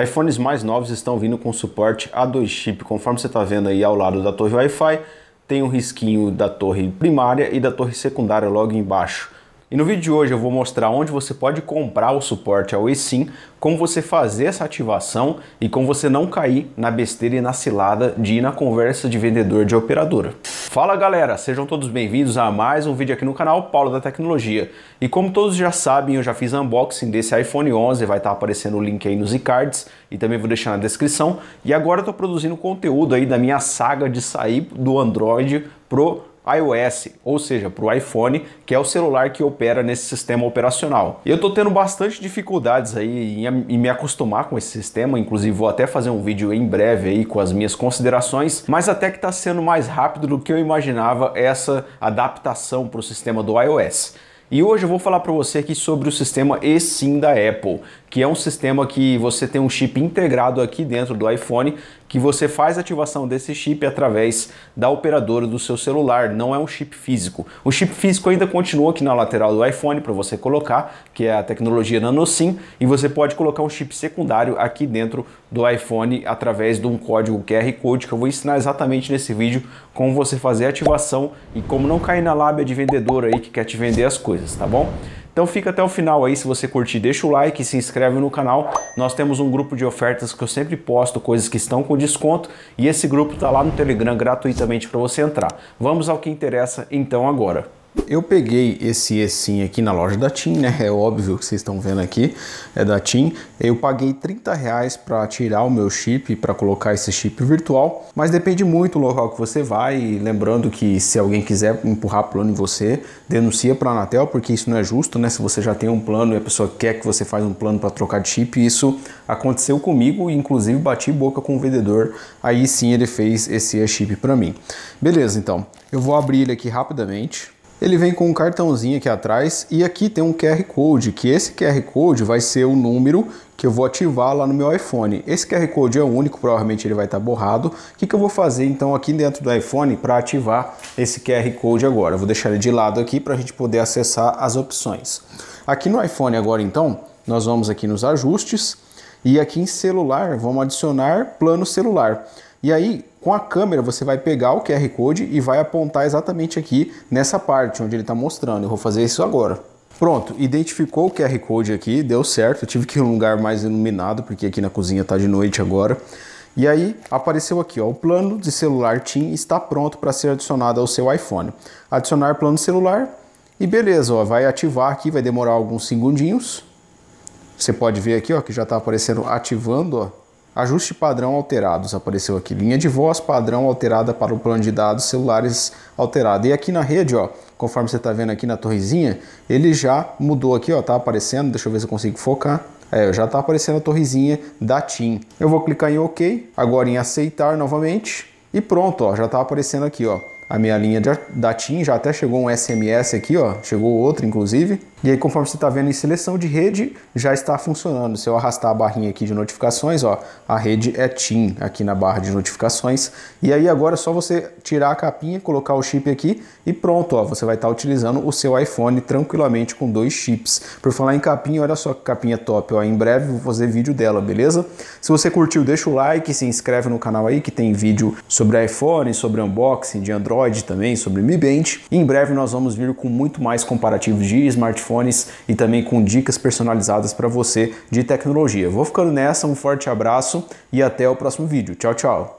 iPhones mais novos estão vindo com suporte A2 chip, conforme você está vendo aí ao lado da torre Wi-Fi, tem um risquinho da torre primária e da torre secundária logo embaixo. E no vídeo de hoje eu vou mostrar onde você pode comprar o suporte ao eSIM, como você fazer essa ativação e como você não cair na besteira e na cilada de ir na conversa de vendedor de operadora. Fala galera, sejam todos bem-vindos a mais um vídeo aqui no canal Paulo da Tecnologia. E como todos já sabem, eu já fiz unboxing desse iPhone 11, vai estar aparecendo o link aí nos e-cards e também vou deixar na descrição. E agora eu estou produzindo conteúdo aí da minha saga de sair do Android pro iOS, ou seja, para o iPhone, que é o celular que opera nesse sistema operacional. Eu estou tendo bastante dificuldades aí em, me acostumar com esse sistema, inclusive vou até fazer um vídeo em breve aí com as minhas considerações, mas até que está sendo mais rápido do que eu imaginava essa adaptação para o sistema do iOS. E hoje eu vou falar para você aqui sobre o sistema eSIM da Apple, que é um sistema que você tem um chip integrado aqui dentro do iPhone, que você faz ativação desse chip através da operadora do seu celular, não é um chip físico. O chip físico ainda continua aqui na lateral do iPhone para você colocar, que é a tecnologia NanoSIM, e você pode colocar um chip secundário aqui dentro do iPhone através de um código QR Code que eu vou ensinar exatamente nesse vídeo como você fazer a ativação e como não cair na lábia de vendedor aí que quer te vender as coisas coisas, tá bom? Então fica até o final aí, se você curtir, deixa o like, se inscreve no canal. Nós temos um grupo de ofertas que eu sempre posto coisas que estão com desconto e esse grupo está lá no Telegram gratuitamente para você entrar. Vamos ao que interessa então agora. Eu peguei esse eSIM aqui na loja da TIM, né? É óbvio que vocês estão vendo aqui, é da TIM. Eu paguei 30 reais para tirar o meu chip, para colocar esse chip virtual. Mas depende muito do local que você vai. E lembrando que se alguém quiser empurrar plano em você, denuncia para a Anatel, porque isso não é justo, né? Se você já tem um plano e a pessoa quer que você faça um plano para trocar de chip, isso aconteceu comigo. Inclusive bati boca com o vendedor. Aí sim ele fez esse chip para mim. Beleza, então. Eu vou abrir ele aqui rapidamente. Ele vem com um cartãozinho aqui atrás e aqui tem um QR Code, que esse QR Code vai ser o número que eu vou ativar lá no meu iPhone. Esse QR Code é único, provavelmente ele vai estar tá borrado. O que, que eu vou fazer então aqui dentro do iPhone para ativar esse QR Code agora? Eu vou deixar ele de lado aqui para a gente poder acessar as opções. Aqui no iPhone agora então, nós vamos aqui nos ajustes e aqui em celular, vamos adicionar plano celular. E aí, com a câmera você vai pegar o QR Code e vai apontar exatamente aqui nessa parte onde ele está mostrando. Eu vou fazer isso agora. Pronto, identificou o QR Code aqui, deu certo. Eu tive que ir em um lugar mais iluminado, porque aqui na cozinha está de noite agora. E aí apareceu aqui, ó, o plano de celular TIM está pronto para ser adicionado ao seu iPhone. Adicionar plano celular e beleza, ó, vai ativar aqui, vai demorar alguns segundinhos. Você pode ver aqui, ó, que já está aparecendo ativando, ó. Ajuste padrão alterados apareceu aqui. Linha de voz padrão alterada para o plano de dados celulares alterado. E aqui na rede, ó, conforme você está vendo aqui na torrezinha, ele já mudou aqui, ó, tá aparecendo. Deixa eu ver se eu consigo focar. É, já está aparecendo a torrezinha da TIM. Eu vou clicar em OK, agora em aceitar novamente e pronto, ó, já está aparecendo aqui, ó. A minha linha da TIM já até chegou um SMS aqui, ó. Chegou outro, inclusive. E aí, conforme você está vendo em seleção de rede, já está funcionando. Se eu arrastar a barrinha aqui de notificações, ó, a rede é TIM aqui na barra de notificações. E aí agora é só você tirar a capinha, colocar o chip aqui e pronto, ó, você vai estar tá utilizando o seu iPhone tranquilamente com dois chips. Por falar em capinha, olha só que capinha top, ó, em breve vou fazer vídeo dela, beleza? Se você curtiu, deixa o like, se inscreve no canal aí que tem vídeo sobre iPhone, sobre unboxing de Android também, sobre Mi Band. E em breve nós vamos vir com muito mais comparativos de smartphones e também com dicas personalizadas para você de tecnologia. Vou ficando nessa, um forte abraço e até o próximo vídeo. Tchau, tchau!